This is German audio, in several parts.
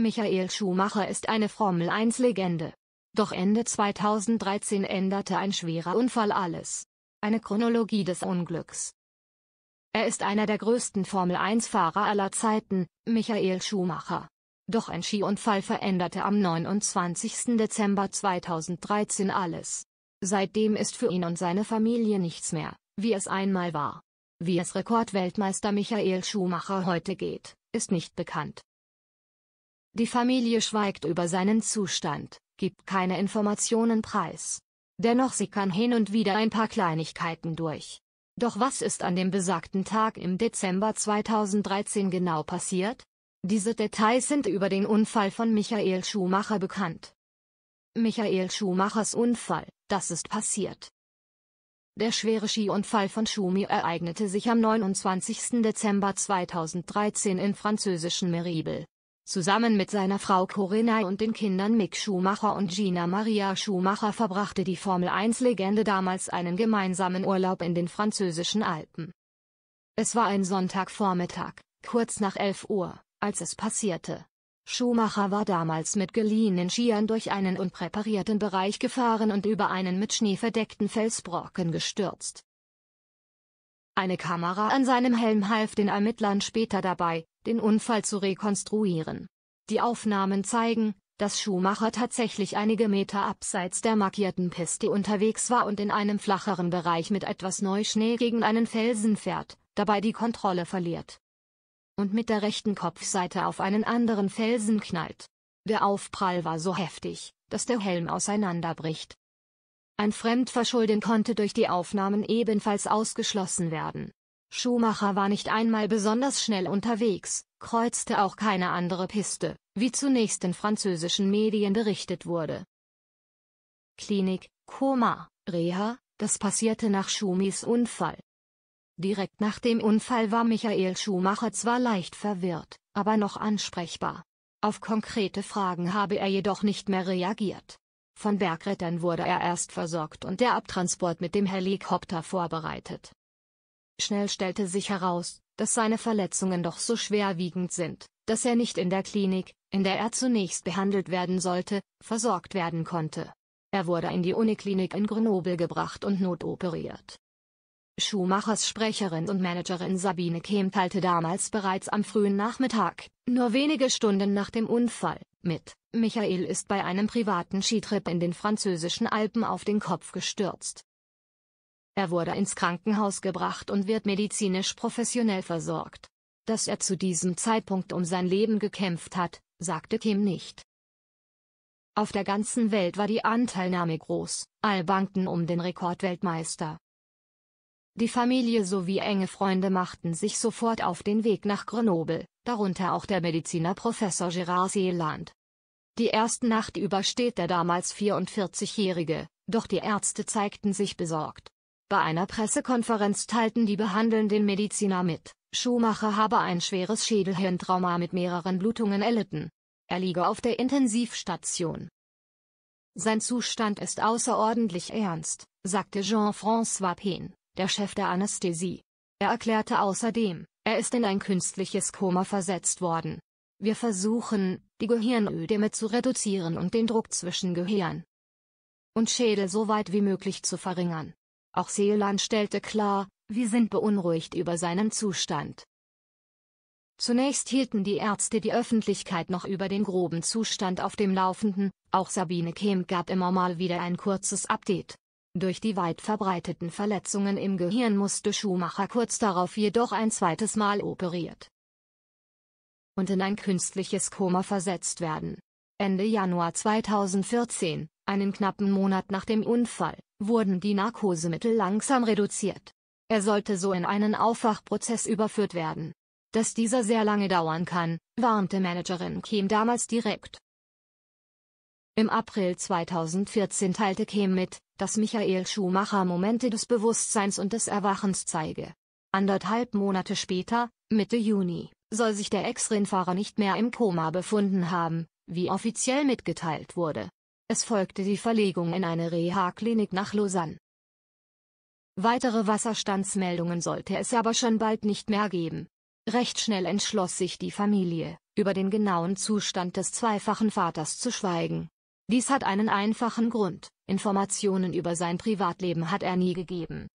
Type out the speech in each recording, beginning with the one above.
Michael Schumacher ist eine Formel-1-Legende. Doch Ende 2013 änderte ein schwerer Unfall alles. Eine Chronologie des Unglücks. Er ist einer der größten Formel-1-Fahrer aller Zeiten, Michael Schumacher. Doch ein Skiunfall veränderte am 29. Dezember 2013 alles. Seitdem ist für ihn und seine Familie nichts mehr, wie es einmal war. Wie es Rekordweltmeister Michael Schumacher heute geht, ist nicht bekannt. Die Familie schweigt über seinen Zustand, gibt keine Informationen preis. Dennoch sickern hin und wieder ein paar Kleinigkeiten durch. Doch was ist an dem besagten Tag im Dezember 2013 genau passiert? Diese Details sind über den Unfall von Michael Schumacher bekannt. Michael Schumachers Unfall, das ist passiert. Der schwere Skiunfall von Schumi ereignete sich am 29. Dezember 2013 in französischen Meribel, Zusammen mit seiner Frau Corinna und den Kindern Mick Schumacher und Gina Maria Schumacher verbrachte die Formel-1-Legende damals einen gemeinsamen Urlaub in den französischen Alpen. Es war ein Sonntagvormittag, kurz nach 11 Uhr, als es passierte. Schumacher war damals mit geliehenen Skiern durch einen unpräparierten Bereich gefahren und über einen mit Schnee verdeckten Felsbrocken gestürzt. Eine Kamera an seinem Helm half den Ermittlern später dabei, den Unfall zu rekonstruieren. Die Aufnahmen zeigen, dass Schumacher tatsächlich einige Meter abseits der markierten Piste unterwegs war und in einem flacheren Bereich mit etwas Neuschnee gegen einen Felsen fährt, dabei die Kontrolle verliert und mit der rechten Kopfseite auf einen anderen Felsen knallt. Der Aufprall war so heftig, dass der Helm auseinanderbricht. Ein Fremdverschulden konnte durch die Aufnahmen ebenfalls ausgeschlossen werden. Schumacher war nicht einmal besonders schnell unterwegs, kreuzte auch keine andere Piste, wie zunächst in französischen Medien berichtet wurde. Klinik, Koma, Reha, das passierte nach Schumis Unfall. Direkt nach dem Unfall war Michael Schumacher zwar leicht verwirrt, aber noch ansprechbar. Auf konkrete Fragen habe er jedoch nicht mehr reagiert. Von Bergrettern wurde er erst versorgt und der Abtransport mit dem Helikopter vorbereitet. Schnell stellte sich heraus, dass seine Verletzungen doch so schwerwiegend sind, dass er nicht in der Klinik, in der er zunächst behandelt werden sollte, versorgt werden konnte. Er wurde in die Uniklinik in Grenoble gebracht und notoperiert. Schumachers Sprecherin und Managerin Sabine Kehm teilte damals bereits am frühen Nachmittag, nur wenige Stunden nach dem Unfall, mit, Michael ist bei einem privaten Skitrip in den französischen Alpen auf den Kopf gestürzt. Er wurde ins Krankenhaus gebracht und wird medizinisch professionell versorgt. Dass er zu diesem Zeitpunkt um sein Leben gekämpft hat, sagte Kim nicht. Auf der ganzen Welt war die Anteilnahme groß, all bangten um den Rekordweltmeister. Die Familie sowie enge Freunde machten sich sofort auf den Weg nach Grenoble, darunter auch der Mediziner Professor Gérard Seeland. Die erste Nacht übersteht der damals 44-Jährige, doch die Ärzte zeigten sich besorgt. Bei einer Pressekonferenz teilten die behandelnden Mediziner mit, Schumacher habe ein schweres Schädelhirntrauma mit mehreren Blutungen erlitten. Er liege auf der Intensivstation. Sein Zustand ist außerordentlich ernst, sagte Jean-François Pehn, der Chef der Anästhesie. Er erklärte außerdem, er ist in ein künstliches Koma versetzt worden. Wir versuchen, die Gehirnödeme zu reduzieren und den Druck zwischen Gehirn und Schädel so weit wie möglich zu verringern. Auch Seelan stellte klar, wir sind beunruhigt über seinen Zustand. Zunächst hielten die Ärzte die Öffentlichkeit noch über den groben Zustand auf dem Laufenden, auch Sabine Kemp gab immer mal wieder ein kurzes Update. Durch die weit verbreiteten Verletzungen im Gehirn musste Schumacher kurz darauf jedoch ein zweites Mal operiert und in ein künstliches Koma versetzt werden. Ende Januar 2014, einen knappen Monat nach dem Unfall, wurden die Narkosemittel langsam reduziert. Er sollte so in einen Aufwachprozess überführt werden. Dass dieser sehr lange dauern kann, warnte Managerin Kim damals direkt. Im April 2014 teilte Kim mit, dass Michael Schumacher Momente des Bewusstseins und des Erwachens zeige. Anderthalb Monate später, Mitte Juni, soll sich der Ex-Rennfahrer nicht mehr im Koma befunden haben, wie offiziell mitgeteilt wurde. Es folgte die Verlegung in eine Reha-Klinik nach Lausanne. Weitere Wasserstandsmeldungen sollte es aber schon bald nicht mehr geben. Recht schnell entschloss sich die Familie, über den genauen Zustand des zweifachen Vaters zu schweigen. Dies hat einen einfachen Grund, Informationen über sein Privatleben hat er nie gegeben.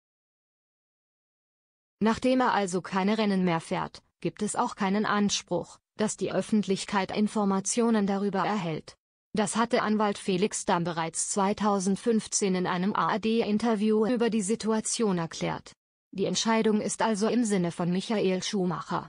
Nachdem er also keine Rennen mehr fährt, gibt es auch keinen Anspruch, dass die Öffentlichkeit Informationen darüber erhält. Das hatte Anwalt Felix Damm bereits 2015 in einem ARD-Interview über die Situation erklärt. Die Entscheidung ist also im Sinne von Michael Schumacher.